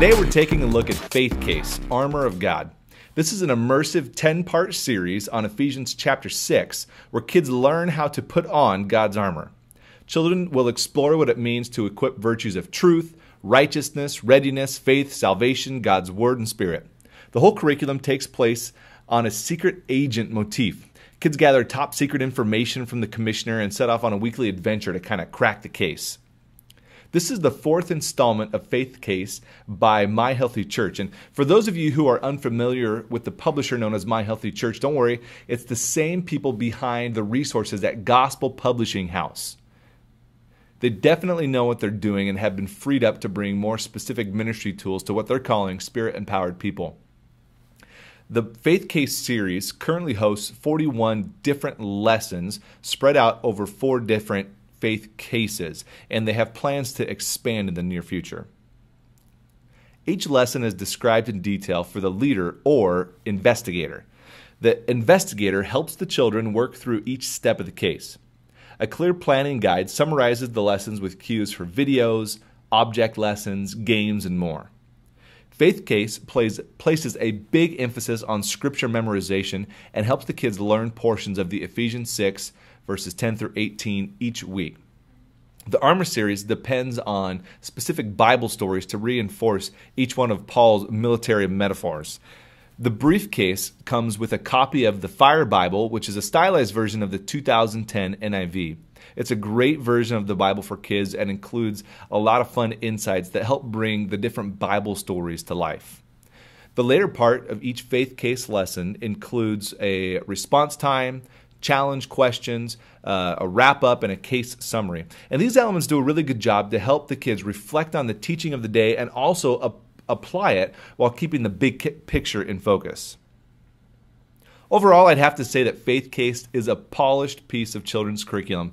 Today we're taking a look at Faith Case, Armor of God. This is an immersive 10 part series on Ephesians chapter 6, where kids learn how to put on God's armor. Children will explore what it means to equip virtues of truth, righteousness, readiness, faith, salvation, God's word, and spirit. The whole curriculum takes place on a secret agent motif. Kids gather top secret information from the commissioner and set off on a weekly adventure to kind of crack the case. This is the fourth installment of Faith Case by My Healthy Church. And for those of you who are unfamiliar with the publisher known as My Healthy Church, don't worry, it's the same people behind the resources at Gospel Publishing House. They definitely know what they're doing and have been freed up to bring more specific ministry tools to what they're calling spirit empowered people. The Faith Case series currently hosts 41 different lessons spread out over four different faith cases, and they have plans to expand in the near future. Each lesson is described in detail for the leader or investigator. The investigator helps the children work through each step of the case. A clear planning guide summarizes the lessons with cues for videos, object lessons, games, and more. Faith Case plays, places a big emphasis on scripture memorization and helps the kids learn portions of the Ephesians 6, verses 10 through 18 each week. The Armor series depends on specific Bible stories to reinforce each one of Paul's military metaphors. The briefcase comes with a copy of the Fire Bible, which is a stylized version of the 2010 NIV. It's a great version of the Bible for kids and includes a lot of fun insights that help bring the different Bible stories to life. The later part of each faith case lesson includes a response time, challenge questions, uh, a wrap up, and a case summary. And these elements do a really good job to help the kids reflect on the teaching of the day and also apply it while keeping the big picture in focus. Overall, I'd have to say that Faith Case is a polished piece of children's curriculum.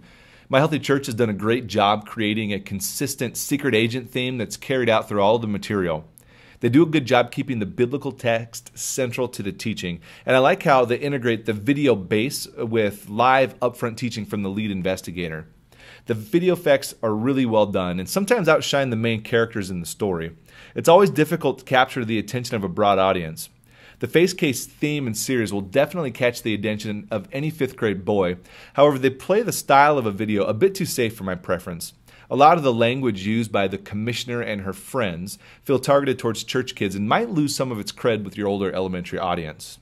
My Healthy Church has done a great job creating a consistent secret agent theme that's carried out through all the material. They do a good job keeping the biblical text central to the teaching. And I like how they integrate the video base with live upfront teaching from the lead investigator. The video effects are really well done and sometimes outshine the main characters in the story. It's always difficult to capture the attention of a broad audience. The Face Case theme and series will definitely catch the attention of any fifth grade boy. However, they play the style of a video a bit too safe for my preference. A lot of the language used by the commissioner and her friends feel targeted towards church kids and might lose some of its cred with your older elementary audience.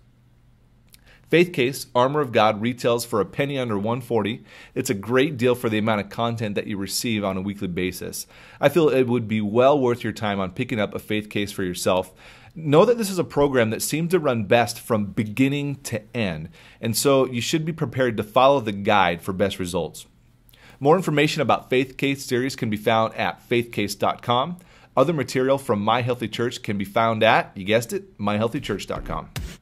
Faith Case Armor of God retails for a penny under 140. It's a great deal for the amount of content that you receive on a weekly basis. I feel it would be well worth your time on picking up a Faith Case for yourself. Know that this is a program that seems to run best from beginning to end, and so you should be prepared to follow the guide for best results. More information about Faith Case series can be found at faithcase.com. Other material from My Healthy Church can be found at, you guessed it, myhealthychurch.com.